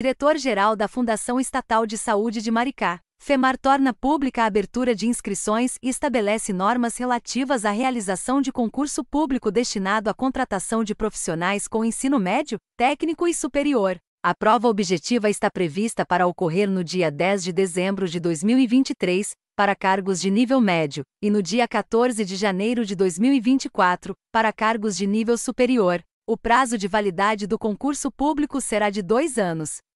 diretor-geral da Fundação Estatal de Saúde de Maricá. FEMAR torna pública a abertura de inscrições e estabelece normas relativas à realização de concurso público destinado à contratação de profissionais com ensino médio, técnico e superior. A prova objetiva está prevista para ocorrer no dia 10 de dezembro de 2023, para cargos de nível médio, e no dia 14 de janeiro de 2024, para cargos de nível superior. O prazo de validade do concurso público será de dois anos.